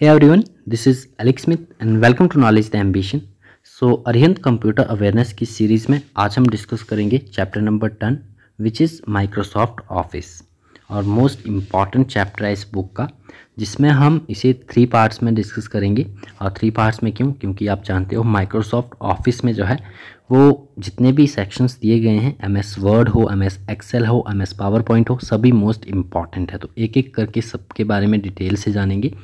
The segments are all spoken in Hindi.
Hey everyone, this is Alex Smith and welcome to Knowledge the Ambition. So Arihant computer awareness की सीरीज़ में आज हम डिस्कस करेंगे chapter number ten which is Microsoft office और मोस्ट इम्पॉर्टेंट चैप्टर है इस बुक का जिसमें हम इसे थ्री पार्ट्स में डिस्कस करेंगे और थ्री पार्ट्स में क्यों क्योंकि आप जानते हो माइक्रोसॉफ्ट ऑफिस में जो है वो जितने भी सेक्शंस दिए गए हैं एम एस वर्ड हो एम एस एक्सेल हो एम एस पावर पॉइंट हो सभी मोस्ट इम्पॉर्टेंट है तो एक एक करके सबके बारे में डिटेल से जानेंगे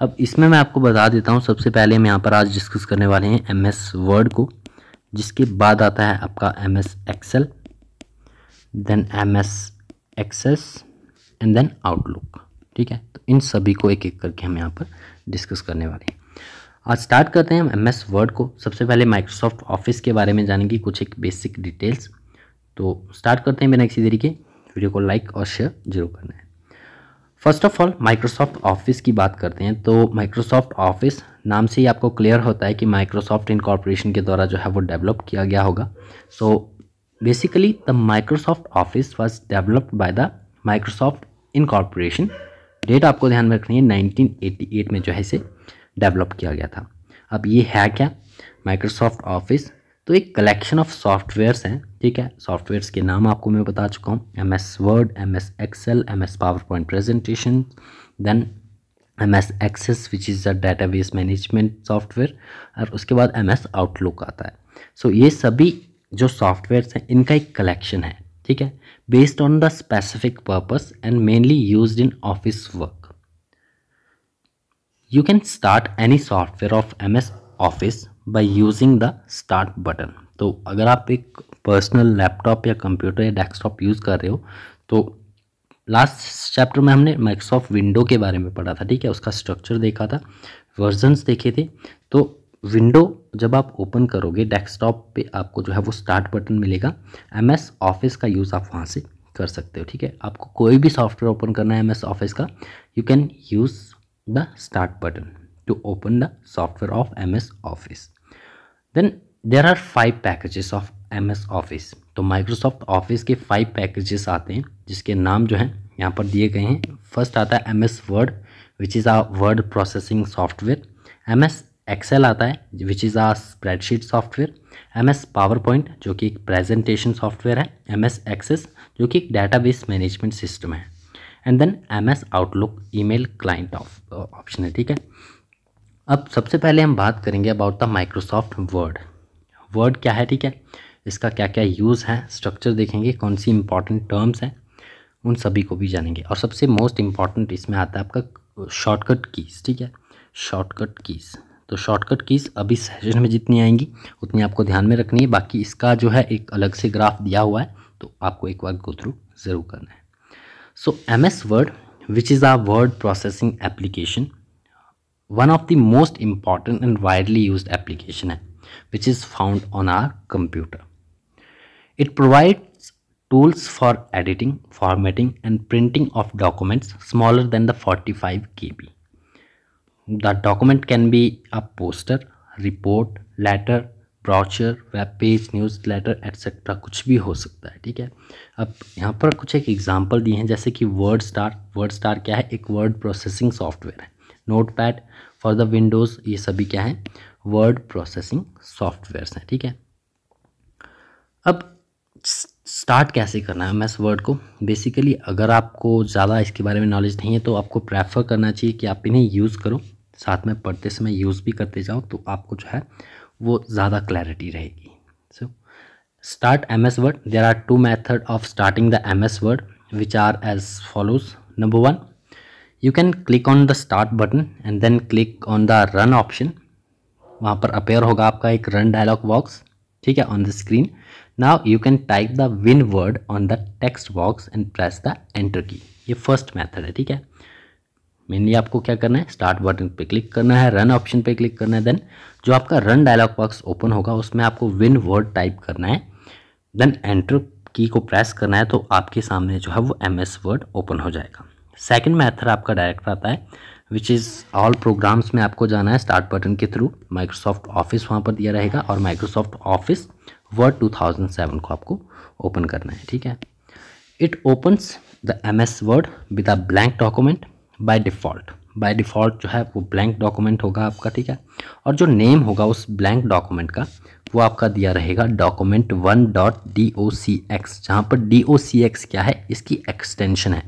अब इसमें मैं आपको बता देता हूँ सबसे पहले हम यहाँ पर आज डिस्कस करने वाले हैं एम एस वर्ड को जिसके बाद आता है आपका M S excel then M S access and then Outlook ठीक है तो इन सभी को एक एक करके हम यहाँ पर डिस्कस करने वाले हैं आज स्टार्ट करते हैं हम एम एस वर्ड को सबसे पहले माइक्रोसॉफ्ट ऑफिस के बारे में जानेंगे कुछ एक बेसिक डिटेल्स तो स्टार्ट करते हैं बिना किसी तरीके वीडियो को लाइक और शेयर जरूर करना है first of all Microsoft office की बात करते हैं तो माइक्रोसॉफ्ट ऑफिस नाम से ही आपको क्लियर होता है कि माइक्रोसॉफ्ट इनकॉर्पोरेशन के द्वारा जो है वो डेवलप किया गया होगा so basically the Microsoft office was developed by the Microsoft incorporation that आपको ध्यान में रखनी है 1988 में जो है इसे डेवलप किया गया था अब ये है क्या माइक्रोसॉफ्ट ऑफिस तो एक कलेक्शन ऑफ सॉफ्टवेयर्स हैं ठीक है सॉफ्टवेयर्स के नाम आपको मैं बता चुका हूँ M S word M S excel M S PowerPoint presentation then M S access which is the database management software और उसके बाद एम एस आउटलुक आता है सो so, ये सभी जो सॉफ्टवेयर्स हैं इनका एक कलेक्शन है ठीक है based on the specific purpose and mainly use in office work you can start any software of M S office by using the start button तो अगर आप एक पर्सनल लैपटॉप या कंप्यूटर या डेस्कटॉप यूज़ कर रहे हो तो लास्ट चैप्टर में हमने माइक्रोसॉफ्ट विंडो के बारे में पढ़ा था ठीक है उसका स्ट्रक्चर देखा था वर्जनस देखे थे तो विंडो जब आप ओपन करोगे डेस्कटॉप पे आपको जो है वो स्टार्ट बटन मिलेगा एम एस ऑफिस का यूज़ आप वहाँ से कर सकते हो ठीक है आपको कोई भी सॉफ्टवेयर ओपन करना है एम एस ऑफिस का you can use the start button to open the software of MS office then there are five packages of M S office तो माइक्रोसॉफ्ट ऑफिस के फाइव पैकेजेस आते हैं जिसके नाम जो हैं यहाँ पर दिए गए हैं फर्स्ट आता है M S word which is a word processing software M S excel आता है which is a spreadsheet software M S PowerPoint जो कि एक प्रेजेंटेशन सॉफ्टवेयर है एम एस एक्सेस जो कि एक बेस मैनेजमेंट सिस्टम है and then M S Outlook email client option है ठीक है अब सबसे पहले हम बात करेंगे about the Microsoft word word क्या है ठीक है इसका क्या क्या यूज़ है स्ट्रक्चर देखेंगे कौन सी इंपॉर्टेंट टर्म्स हैं उन सभी को भी जानेंगे और सबसे मोस्ट इम्पॉर्टेंट इसमें आता है आपका शॉर्टकट कीज़ ठीक है शॉर्टकट कीज़ तो शॉर्टकट कीज़ अभी सेशन में जितनी आएंगी उतनी आपको ध्यान में रखनी है बाकी इसका जो है एक अलग से ग्राफ दिया हुआ है तो आपको एक बार गो थ्रू ज़रूर करना है so M S word which is a word processing application one of the most important and widely use application है which is found on our computer It provides tools for editing, formatting and printing of documents smaller than the 45 KB. The document can be a poster, report, letter, brochure web page newsletter etcetera कुछ भी हो सकता है ठीक है अब यहाँ पर कुछ एक एग्जांपल दिए हैं जैसे कि वर्ड स्टार वर्ड स्टार क्या है एक वर्ड प्रोसेसिंग सॉफ्टवेयर है notepad for the Windows ये सभी क्या है वर्ड प्रोसेसिंग सॉफ्टवेयर हैं ठीक है अब स्टार्ट कैसे करना है एमएस वर्ड को बेसिकली अगर आपको ज़्यादा इसके बारे में नॉलेज नहीं है तो आपको प्रेफर करना चाहिए कि आप इन्हें यूज़ करो साथ में पढ़ते समय यूज़ भी करते जाओ तो आपको जो है वो ज़्यादा क्लैरिटी रहेगी so start M S word there are two method of starting the M S word which are as follows number one you can click on the start button and then click on the run option वहाँ पर अपेयर होगा आपका एक रन डायलॉग बॉक्स ठीक है on the screen Now you can type the win word on the text box and press the enter key. ये फर्स्ट मेथड है ठीक है मेनली आपको क्या करना है स्टार्ट बटन पे क्लिक करना है रन ऑप्शन पे क्लिक करना है देन जो आपका रन डायलॉग बॉक्स ओपन होगा उसमें आपको विन वर्ड टाइप करना है देन एंटर की को प्रेस करना है तो आपके सामने जो है वो एम एस वर्ड ओपन हो जाएगा सेकेंड मैथड आपका डायरेक्ट आता है विच इज़ ऑल प्रोग्राम्स में आपको जाना है स्टार्ट बटन के थ्रू माइक्रोसॉफ्ट ऑफिस वहाँ पर दिया रहेगा और माइक्रोसॉफ्ट ऑफिस वर्ड 2007 को आपको ओपन करना है ठीक है it opens the M S word with a blank document by default by default जो है वो ब्लैंक डॉक्यूमेंट होगा आपका ठीक है और जो नेम होगा उस ब्लैंक डॉक्यूमेंट का वो आपका दिया रहेगा document one dot D O C X जहाँ पर डी ओ सी एक्स क्या है इसकी एक्सटेंशन है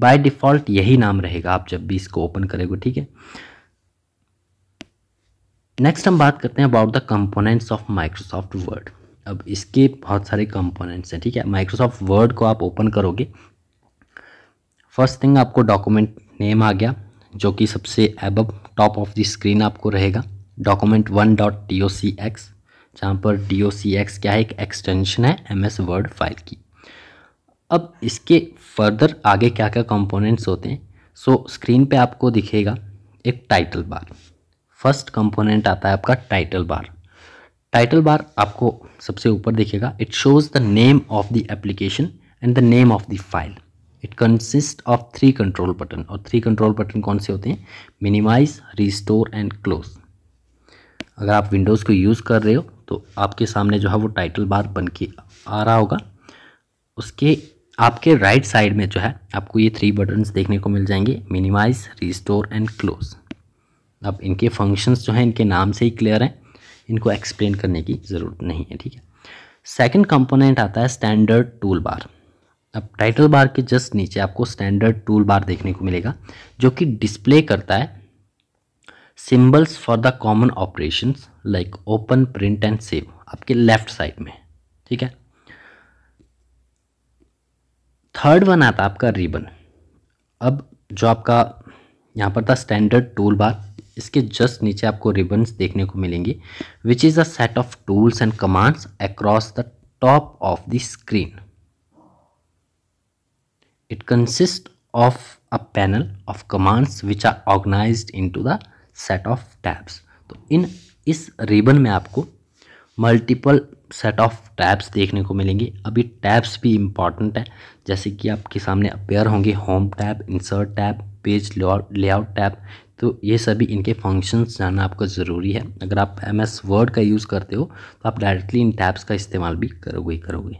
बाय डिफ़ॉल्ट यही नाम रहेगा आप जब भी इसको ओपन करेंगे ठीक है नेक्स्ट हम बात करते हैं about the components of Microsoft word अब इसके बहुत सारे कंपोनेंट्स हैं ठीक है माइक्रोसॉफ्ट वर्ड को आप ओपन करोगे फर्स्ट थिंग आपको डॉक्यूमेंट नेम आ गया जो कि सबसे एब टॉप ऑफ द स्क्रीन आपको रहेगा document one dot D O C X जहाँ पर डी ओ सी एक्स क्या है एक एक्सटेंशन है एम एस वर्ड फाइल की अब इसके फर्दर आगे क्या क्या कंपोनेंट्स होते हैं सो so, स्क्रीन पे आपको दिखेगा एक टाइटल बार फर्स्ट कंपोनेंट आता है आपका टाइटल बार टाइटल बार आपको सबसे ऊपर देखेगा it shows the name of the application and the name of the file it consist of three control button और थ्री कंट्रोल बटन कौन से होते हैं मिनिमाइज रिस्टोर एंड क्लोज अगर आप विंडोज़ को यूज़ कर रहे हो तो आपके सामने जो है वो टाइटल बार बन के आ रहा होगा उसके आपके राइट right साइड में जो है आपको ये थ्री बटन्स देखने को मिल जाएंगे मिनिमाइज रिस्टोर एंड क्लोज अब इनके फंक्शंस जो हैं इनके नाम से ही क्लियर हैं इनको एक्सप्लेन करने की ज़रूरत नहीं है ठीक है सेकंड कंपोनेंट आता है स्टैंडर्ड टूल बार अब टाइटल बार के जस्ट नीचे आपको स्टैंडर्ड टूल बार देखने को मिलेगा जो कि डिस्प्ले करता है symbols for the common operation like open print and save आपके लेफ्ट साइड में ठीक है थर्ड वन आता है आपका रिबन अब जो आपका यहाँ पर था स्टैंडर्ड टूल बार इसके जस्ट नीचे आपको रिबन्स देखने को मिलेंगे which is a set of tools and commands across the top of the screen it consist of a panel of commands which are organise into the set of tabs तो इन इस रिबन में आपको मल्टीपल सेट ऑफ टैब्स देखने को मिलेंगे अभी टैब्स भी इम्पॉर्टेंट है जैसे कि आपके सामने अपेयर होंगे home tab insert tab page layout tab तो ये सभी इनके फंक्शंस जानना आपको ज़रूरी है अगर आप एम एस वर्ड का यूज़ करते हो तो आप डायरेक्टली इन टैब्स का इस्तेमाल भी करोगे ही करोगे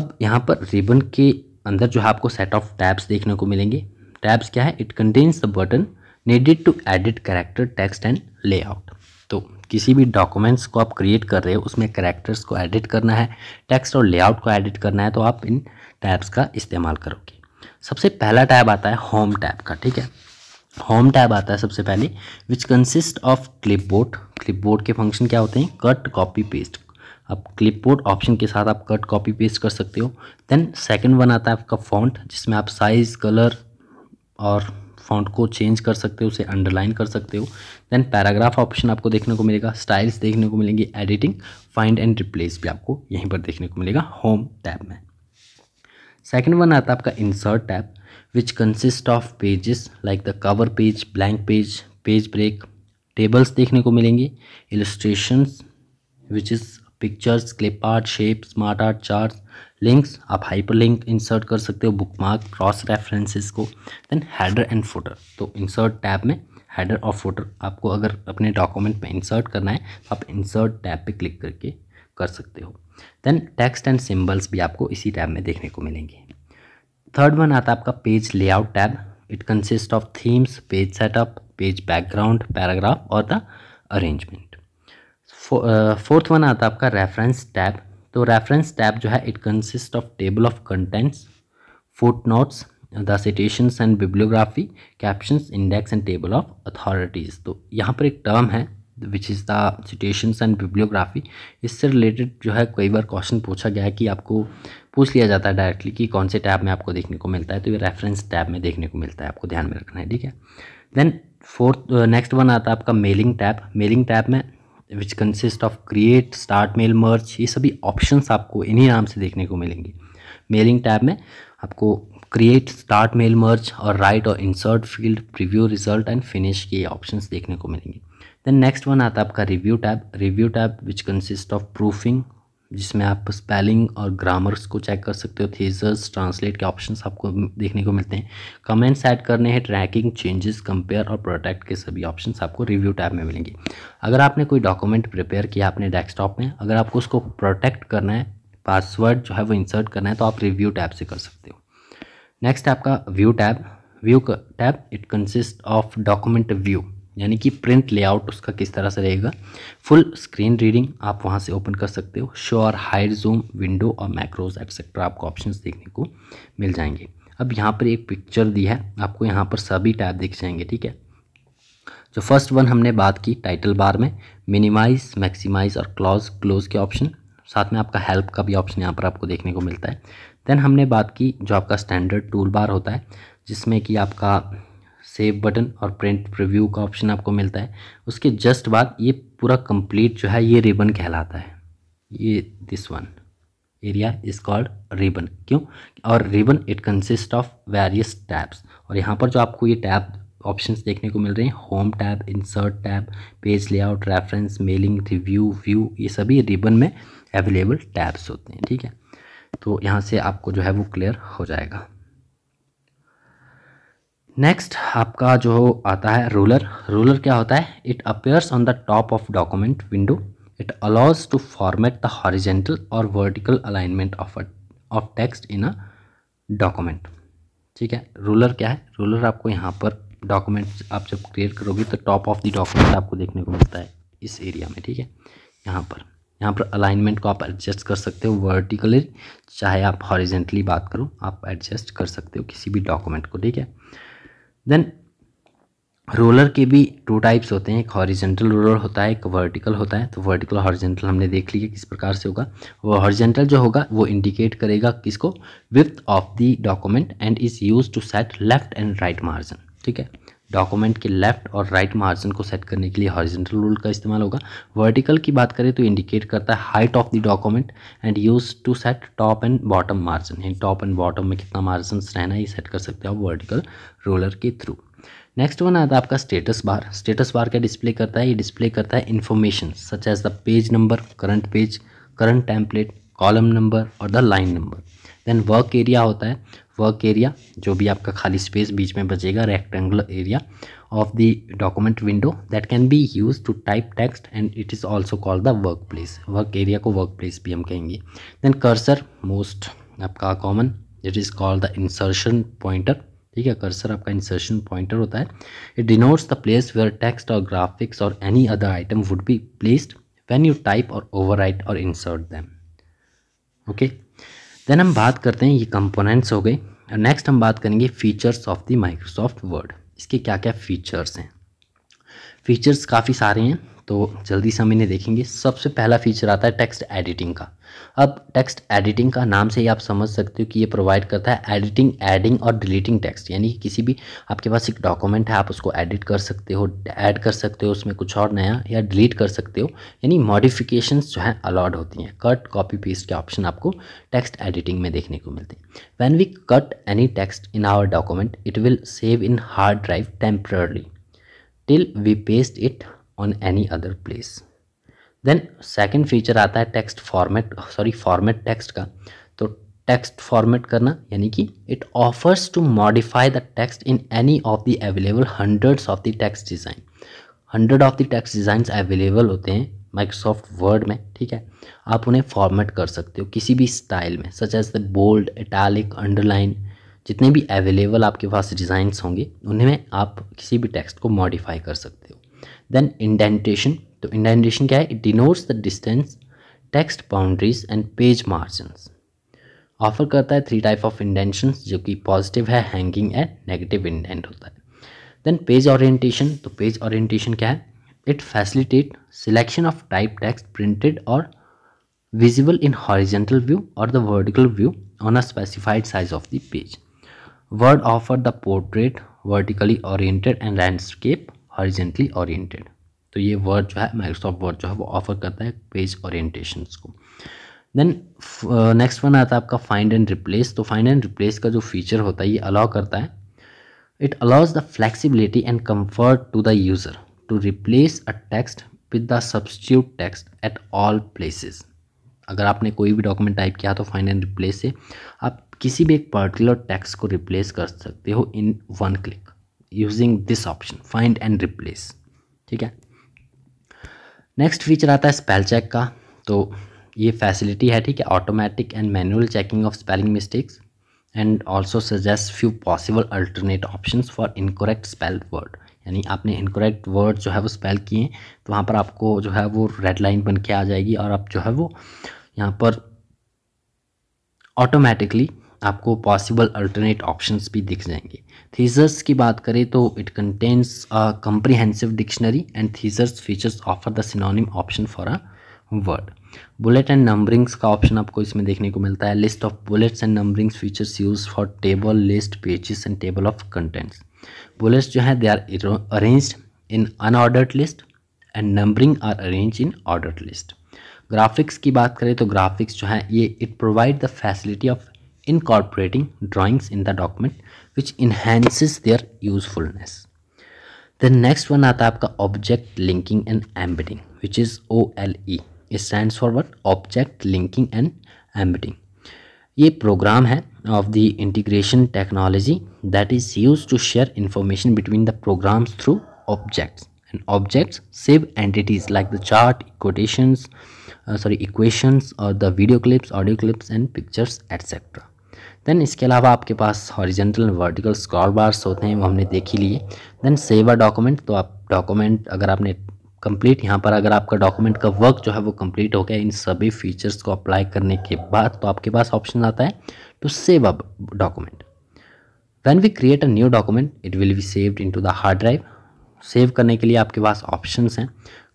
अब यहाँ पर रिबन के अंदर जो है आपको सेट ऑफ टैब्स देखने को मिलेंगे टैब्स क्या है it contains the button needed to edit character text and layout तो किसी भी डॉक्यूमेंट्स को आप क्रिएट कर रहे हो उसमें करेक्टर्स को एडिट करना है टेक्स्ट और लेआउट को एडिट करना है तो आप इन टैब्स का इस्तेमाल करोगे सबसे पहला टैब आता है होम टैब का ठीक है होम टैब आता है सबसे पहले which consist of clip clipboard के फंक्शन क्या होते हैं कट कॉपी पेस्ट आप क्लिपबोर्ड ऑप्शन के साथ आप कट कॉपी पेस्ट कर सकते हो देन सेकंड वन आता है आपका फॉन्ट जिसमें आप साइज़ कलर और फॉन्ट को चेंज कर सकते हो उसे अंडरलाइन कर सकते हो देन पैराग्राफ ऑप्शन आपको देखने को मिलेगा स्टाइल्स देखने को मिलेंगी एडिटिंग फाइंड एंड रिप्लेस भी आपको यहीं पर देखने को मिलेगा होम टैब में सेकेंड वन आता है आपका insert tab which consist of pages like the cover page blank page page break tables देखने को मिलेंगी illustrations which is pictures clip art shape smart art chart links आप हाइपर लिंक इंसर्ट कर सकते हो बुक मार्क क्रॉस रेफरेंसेस को देन हैडर एंड फोटर तो इंसर्ट टैब में हैडर और फोटर आपको अगर अपने डॉक्यूमेंट में इंसर्ट करना है तो आप इंसर्ट टैब पे क्लिक करके कर सकते हो देन टेक्स्ट एंड सिम्बल्स भी आपको इसी टैब में देखने को मिलेंगे थर्ड वन आता है आपका page layout tab it consist of themes page setup page background paragraph और द अरेंजमेंट फोर्थ वन आता है आपका रेफरेंस टैब तो रेफरेंस टैब जो है it consist of table of contents footnotes the citations and bibliography captions index and table of authorities तो यहाँ पर एक टर्म है which is the citations and bibliography इससे रिलेटेड जो है कई बार क्वेश्चन पूछा गया है कि आपको पूछ लिया जाता है डायरेक्टली कि कौन से टैब में आपको देखने को मिलता है तो ये रेफरेंस टैब में देखने को मिलता है आपको ध्यान में रखना है ठीक है देन फोर्थ नेक्स्ट वन आता है आपका मेलिंग टैब मेलिंग टैब में which consist of create start mail merge ये सभी ऑप्शंस आपको इन्हीं नाम से देखने को मिलेंगे मेलिंग टैब में आपको क्रिएट स्टार्ट मेल मर्च और राइट और insert field review result and finish के ऑप्शंस देखने को मिलेंगे देन नेक्स्ट वन आता है आपका review tab review tab which consist of proofing जिसमें आप स्पेलिंग और ग्रामर्स को चेक कर सकते हो थीजर्स ट्रांसलेट के ऑप्शंस आपको देखने को मिलते हैं कमेंट्स ऐड करने हैं ट्रैकिंग चेंजेस कंपेयर और प्रोटेक्ट के सभी ऑप्शंस आपको रिव्यू टैब में मिलेंगे अगर आपने कोई डॉक्यूमेंट प्रिपेयर किया अपने डेस्कटॉप में अगर आपको उसको प्रोटेक्ट करना है पासवर्ड जो है वो इंसर्ट करना है तो आप रिव्यू टैब से कर सकते हो नेक्स्ट आपका view tab view tab it consist of document view यानी कि प्रिंट लेआउट उसका किस तरह से रहेगा फुल स्क्रीन रीडिंग आप वहाँ से ओपन कर सकते हो शो और हाइड जूम विंडो और मैक्रोज एक्सेट्रा आपको ऑप्शंस देखने को मिल जाएंगे अब यहाँ पर एक पिक्चर दी है आपको यहाँ पर सभी टैब दिख जाएंगे ठीक है जो फर्स्ट वन हमने बात की टाइटल बार में मिनिमाइज मैक्सिमाइज और क्लॉज क्लोज के ऑप्शन साथ में आपका हेल्प का भी ऑप्शन यहाँ पर आपको देखने को मिलता है देन हमने बात की जो आपका स्टैंडर्ड टूल बार होता है जिसमें कि आपका सेव बटन और प्रिंट प्रिव्यू का ऑप्शन आपको मिलता है उसके जस्ट बाद ये पूरा कंप्लीट जो है ये रिबन कहलाता है ये this one area is called ribbon क्यों और ribbon it consist of various tabs और यहाँ पर जो आपको ये टैब ऑप्शंस देखने को मिल रहे हैं home tab insert tab page layout reference mailing review view ये सभी रिबन में अवेलेबल टैब्स होते हैं ठीक है तो यहाँ से आपको जो है वो क्लियर हो जाएगा नेक्स्ट आपका जो आता है रूलर रूलर क्या होता है it appears on the top of document window it allows to format the horizontal और vertical alignment of of text in a document ठीक है रूलर क्या है रूलर आपको यहाँ पर डॉक्यूमेंट आप जब क्रिएट करोगे तो टॉप ऑफ द डॉक्यूमेंट आपको देखने को मिलता है इस एरिया में ठीक है यहाँ पर यहाँ पर अलाइनमेंट को आप एडजस्ट कर सकते हो वर्टिकली चाहे आप हॉरिजेंटली बात करो आप एडजस्ट कर सकते हो किसी भी डॉक्यूमेंट को ठीक है देन रोलर के भी टू टाइप्स होते हैं एक हॉरिजेंटल रोलर होता है एक वर्टिकल होता है तो वर्टिकल हॉरिजेंटल हमने देख लिया किस प्रकार से होगा वो हॉरिजेंटल जो होगा वो इंडिकेट करेगा किसको width of the document and is use to set left and right margin ठीक है डॉक्यूमेंट के लेफ्ट और राइट मार्जिन को सेट करने के लिए हॉरिजेंटल रूल का इस्तेमाल होगा वर्टिकल की बात करें तो इंडिकेट करता है height of the document and use to set top and bottom margin यानी टॉप एंड बॉटम में कितना मार्जिन रहना ये सेट कर सकते हो आप वर्टिकल रोलर के थ्रू नेक्स्ट वन आता है आपका स्टेटस बार स्टेटस बार क्या डिस्प्ले करता है ये डिस्प्ले करता है information such as the page number current page current template column number और the line number then work area होता है वर्क एरिया जो भी आपका खाली स्पेस बीच में बचेगा rectangular area of the document window that can be use to type text and it is also called the work place work area को वर्क प्लेस भी हम कहेंगे देन कर्सर मोस्ट आपका common it is called the insertion pointer ठीक है कर्सर आपका इंसर्शन पॉइंटर होता है it denotes the place where text और ग्राफिक्स और any other item would be placed when you type और overwrite और इंसर्ट them ओके देन हम बात करते हैं ये कंपोनेंट्स हो गए और नेक्स्ट हम बात करेंगे features of the Microsoft Word इसके क्या क्या फ़ीचर्स हैं फीचर्स काफ़ी सारे हैं तो जल्दी से हम इन्हें देखेंगे सबसे पहला फीचर आता है टेक्स्ट एडिटिंग का अब टेक्स्ट एडिटिंग का नाम से ही आप समझ सकते हो कि ये प्रोवाइड करता है एडिटिंग एडिंग और डिलीटिंग टेक्स्ट यानी कि किसी भी आपके पास एक डॉक्यूमेंट है आप उसको एडिट कर सकते हो ऐड कर सकते हो उसमें कुछ और नया या डिलीट कर सकते हो यानी मॉडिफिकेशन जो हैं अलाउड होती हैं कट कॉपी पेस्ट के ऑप्शन आपको टेक्स्ट एडिटिंग में देखने को मिलते हैं when we cut any text in our document it will save in hard drive temporarily till we paste it on any other place then second feature आता है text format sorry format text का तो टेक्स्ट फॉर्मेट करना यानी कि it offers to modify the text in any of the available hundreds of the text design hundred of the text design available होते हैं माइक्रोसॉफ्ट वर्ड में ठीक है आप उन्हें फॉर्मेट कर सकते हो किसी भी स्टाइल में such as the bold italic underline जितने भी अवेलेबल आपके पास डिज़ाइंस होंगे उन्हें आप किसी भी टेक्स्ट को मॉडिफाई कर सकते हो देन इंडेंटेशन तो इंडेंटेशन क्या है it denotes the distance text boundaries and page margins offer करता है थ्री टाइप ऑफ इंडेंशन जो कि पॉजिटिव है हैंगिंग है नेगेटिव इंडेंट होता है देन पेज ऑरिएटेशन तो पेज ऑरिएटेशन क्या है it facilitate selection of type text printed और विजिबल इन हॉरिजेंटल व्यू और the vertical view on a specified size of the page Word offer the portrait vertically oriented and landscape horizontally oriented तो ये वर्ड जो है माइक्रोसॉफ्ट वर्ड जो है वो ऑफर करता है पेज ओरिएंटेशन को देन नेक्स्ट वन आता है आपका फाइंड एंड रिप्लेस तो फाइंड एंड रिप्लेस का जो फीचर होता है ये अलाउ करता है it allows the flexibility and comfort to the user to replace a text with the substitute text at all places अगर आपने कोई भी डॉक्यूमेंट टाइप किया तो फाइंड एंड रिप्लेस से आप किसी भी एक पर्टिकुलर टेक्स्ट को रिप्लेस कर सकते हो in one click using this option find and replace ठीक है नेक्स्ट फीचर आता है स्पेल चेक का तो ये फैसिलिटी है ठीक है automatic and manual checking of spelling mistakes and also suggest few possible alternate option for incorrect spell word यानी आपने इनकोरेक्ट वर्ड जो है वो स्पेल किए तो वहाँ पर आपको जो है वो रेड लाइन बन के आ जाएगी और आप जो है वो यहाँ पर ऑटोमेटिकली आपको पॉसिबल अल्टरनेट ऑप्शंस भी दिख जाएंगे थीजर्स की बात करें तो it contains a comprehensive dictionary and thesaurus features offer the synonym option for a word bullet and numberings का ऑप्शन आपको इसमें देखने को मिलता है list of bullets and numberings features use for table list pages and table of contents bullets जो हैं they are arrange in unordered list and numbering are arrange in ordered list graphics की बात करें तो ग्राफिक्स जो है ये it provide the facility of incorporating drawings in the document which enhances their usefulness. The next one आता है object linking and embedding which is OLE. It stands for what? Object linking and embedding. ये program है of the integration technology that is used to share information between the programs through objects. And objects save entities like the chart, quotations, uh, sorry, equations or the video clips, audio clips and pictures etc. Then इसके अलावा आपके पास हॉरिजेंटल वर्टिकल स्क्रॉल बार्स होते हैं वो हमने देख ही लिए देन सेवा डॉक्यूमेंट तो आप डॉक्यूमेंट अगर आपने कंप्लीट यहाँ पर अगर आपका डॉक्यूमेंट का वर्क जो है वो कंप्लीट हो गया इन सभी फीचर्स को अप्लाई करने के बाद तो आपके पास ऑप्शन आता है to save a document when we create a new document it will be saved into the hard drive save करने के लिए आपके पास ऑप्शंस हैं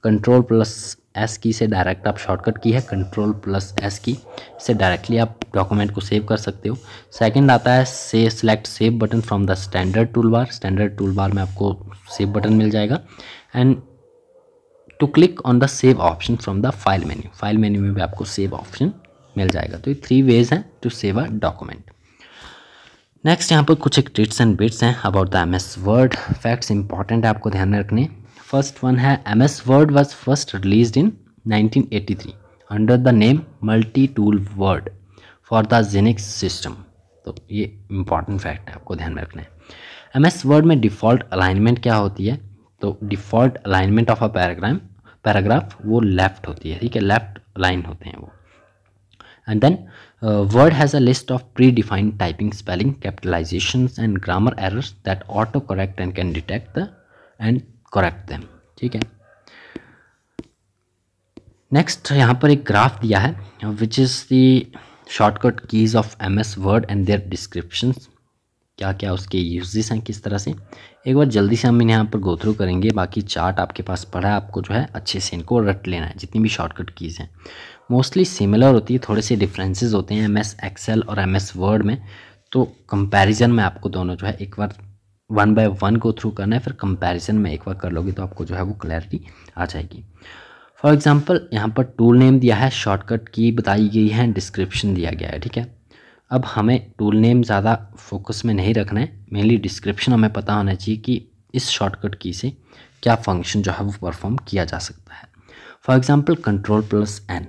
कंट्रोल प्लस एस की से डायरेक्ट आप शॉर्टकट की है कंट्रोल प्लस एस की से डायरेक्टली आप डॉक्यूमेंट को सेव कर सकते हो सेकंड आता है से select save button from the standard tool bar standard tool bar में आपको सेव बटन मिल जाएगा and to click on the save option from the file menu file menu में भी आपको सेव ऑप्शन मिल जाएगा तो ये थ्री वेज हैं to save a document next यहाँ पर कुछ एक ट्रिट्स एंड बिट्स हैं about the M S Word facts important है आपको ध्यान में रखने फर्स्ट वन है M S Word was first release in nineteen eighty three under the name Multi Tool Word for the Xenix system तो ये इंपॉर्टेंट फैक्ट है आपको ध्यान में रखना है एम एस वर्ड में डिफॉल्ट अलाइनमेंट क्या होती है तो default alignment of a paragram paragraph वो लेफ्ट होती है ठीक है लेफ्ट अलाइन होते हैं वो and then Word has a list of predefined typing spelling capitalisation and grammar errors that autocorrect and can detect the and correct them ठीक है नेक्स्ट यहाँ पर एक ग्राफ दिया है which is the shortcut keys of M S Word and their description क्या क्या उसके यूजेस हैं किस तरह से एक बार जल्दी से हम इन्हें यहाँ पर गोथ्रू करेंगे बाकी चार्ट आपके पास पड़ा है आपको जो है अच्छे से इनको रट लेना है जितनी भी शॉर्टकट कीज़ हैं मोस्टली सिमिलर होती है थोड़े से डिफरेंसेस होते हैं एम एस एक्सेल और एम एस वर्ड में तो कंपेरिज़न में आपको दोनों जो है एक बार वन बाय वन को थ्रू करना है फिर कंपैरिजन में एक बार कर लोगे तो आपको जो है वो क्लैरिटी आ जाएगी फॉर एग्ज़ाम्पल यहाँ पर टूल नेम दिया है शॉर्टकट की बताई गई है डिस्क्रिप्शन दिया गया है ठीक है अब हमें टूल नेम ज़्यादा फोकस में नहीं रखना है मेनली डिस्क्रिप्शन हमें पता होना चाहिए कि इस शॉर्टकट की से क्या फंक्शन जो है वो परफॉर्म किया जा सकता है for example control plus N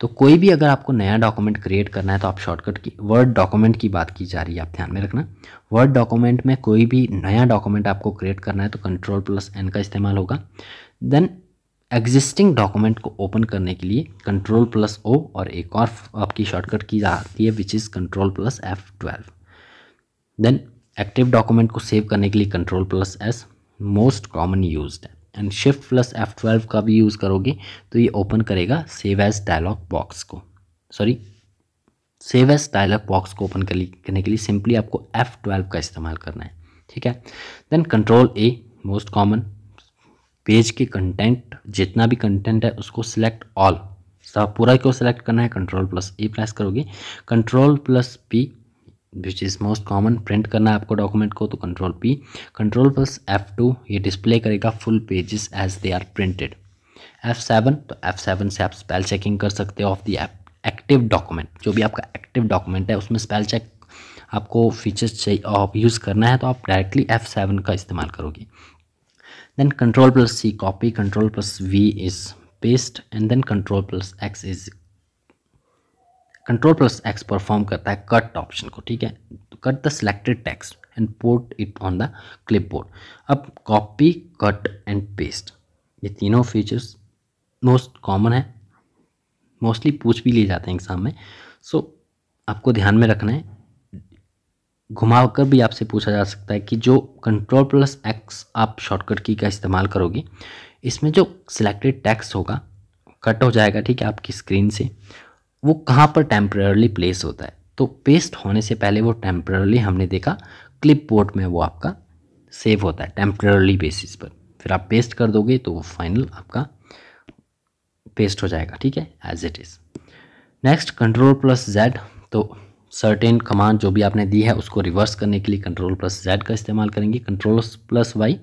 तो कोई भी अगर आपको नया डॉक्यूमेंट क्रिएट करना है तो आप शॉर्टकट की वर्ड डॉक्यूमेंट की बात की जा रही है आप ध्यान में रखना वर्ड डॉक्यूमेंट में कोई भी नया डॉक्यूमेंट आपको क्रिएट करना है तो कंट्रोल प्लस एन का इस्तेमाल होगा देन एग्जिस्टिंग डॉक्यूमेंट को ओपन करने के लिए कंट्रोल प्लस ओ और एक और आपकी शॉर्टकट की जाती है which is control plus F twelve then active document को सेव करने के लिए control plus S most common use है and shift plus F twelve का भी यूज़ करोगे तो ये ओपन करेगा सेव एज डायलॉग बॉक्स को sorry save as dialog box को ओपन करने के लिए सिंपली आपको एफ ट्वेल्व का इस्तेमाल करना है ठीक है then control A most common page के कंटेंट जितना भी कंटेंट है उसको सिलेक्ट ऑल सब पूरा क्यों सेलेक्ट करना है कंट्रोल प्लस ए प्रेस करोगे control plus P which is most common print करना है आपको डॉक्यूमेंट को तो control P control plus F two ये डिस्प्ले करेगा full pages as they are printed F seven तो एफ़ सेवन से आप स्पेल चेकिंग कर सकते हो ऑफ दी एक्टिव डॉक्यूमेंट जो भी आपका एक्टिव डॉक्यूमेंट है उसमें स्पेल चेक आपको फीचर्स यूज़ करना है तो आप डायरेक्टली एफ़ सेवन का इस्तेमाल करोगे then control plus C copy control plus V is paste and then control plus X is control plus X perform करता है कट ऑप्शन को ठीक है cut the selected text and port it on the board अब कॉपी कट एंड पेस्ट ये तीनों फीचर्स मोस्ट कॉमन है मोस्टली पूछ भी लिए जाते हैं एग्ज़ाम में सो so, आपको ध्यान में रखना है घुमा कर भी आपसे पूछा जा सकता है कि जो कंट्रोल प्लस एक्स आप शॉर्टकट की का इस्तेमाल करोगे इसमें जो सिलेक्टेड टैक्स होगा कट हो जाएगा ठीक है आपकी स्क्रीन से वो कहाँ पर टेम्प्रेरली प्लेस होता है तो पेस्ट होने से पहले वो टेम्प्रेरली हमने देखा क्लिप बोर्ड में वो आपका सेव होता है टेम्प्रेरली बेसिस पर फिर आप पेस्ट कर दोगे तो वो फाइनल आपका पेस्ट हो जाएगा ठीक है as it is next control plus Z तो सर्टेन कमांड जो भी आपने दी है उसको रिवर्स करने के लिए कंट्रोल प्लस जेड का इस्तेमाल करेंगे control plus Y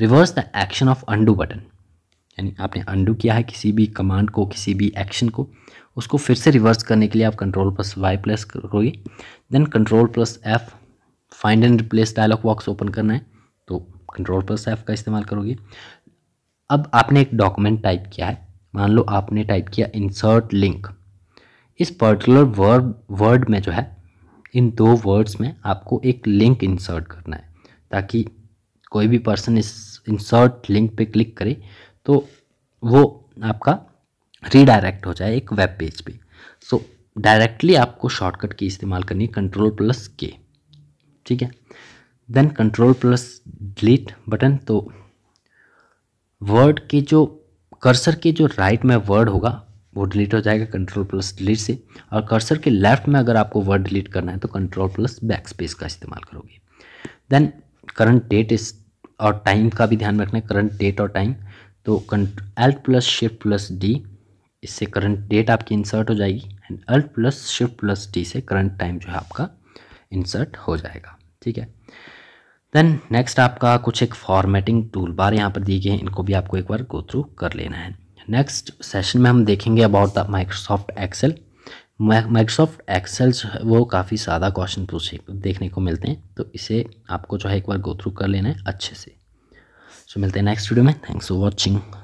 reverse the action of undo button यानी आपने अंडू किया है किसी भी कमांड को किसी भी एक्शन को उसको फिर से रिवर्स करने के लिए आप कंट्रोल प्लस वाई प्लस करोगे then control plus F find and replace dialog box open करना है तो कंट्रोल प्लस एफ़ का इस्तेमाल करोगे अब आपने एक डॉक्यूमेंट टाइप किया है मान लो आपने टाइप किया इंसर्ट लिंक इस पर्टिकुलर वर्ड वर्ड में जो है इन दो वर्ड्स में आपको एक लिंक इंसर्ट करना है ताकि कोई भी पर्सन इस इंसर्ट लिंक पे क्लिक करे तो वो आपका रीडायरेक्ट हो जाए एक वेब पेज पे सो so, डायरेक्टली आपको शॉर्टकट की इस्तेमाल करनी है कंट्रोल प्लस के ठीक है then control plus delete button तो वर्ड के जो कर्सर के जो राइट में वर्ड होगा वो डिलीट हो जाएगा कंट्रोल प्लस डिलीट से और कर्सर के लेफ्ट में अगर आपको वर्ड डिलीट करना है तो कंट्रोल प्लस बैक स्पेस का इस्तेमाल करोगे देन करंट डेट इस और टाइम का भी ध्यान रखना है करंट डेट और टाइम तो alt plus shift plus D इससे करंट डेट आपकी इंसर्ट हो जाएगी and alt plus shift plus T से करंट टाइम जो है आपका इंसर्ट हो जाएगा ठीक है देन नेक्स्ट आपका कुछ एक फॉर्मेटिंग टूल बार यहाँ पर दिए गए हैं इनको भी आपको एक बार गो थ्रू कर लेना है नेक्स्ट सेशन में हम देखेंगे about the Microsoft Excel Microsoft Excel वो काफ़ी सादा क्वेश्चन पूछे देखने को मिलते हैं तो इसे आपको जो है एक बार गो थ्रू कर लेना है अच्छे से सो so, मिलते हैं नेक्स्ट वीडियो में थैंक्स फॉर वॉचिंग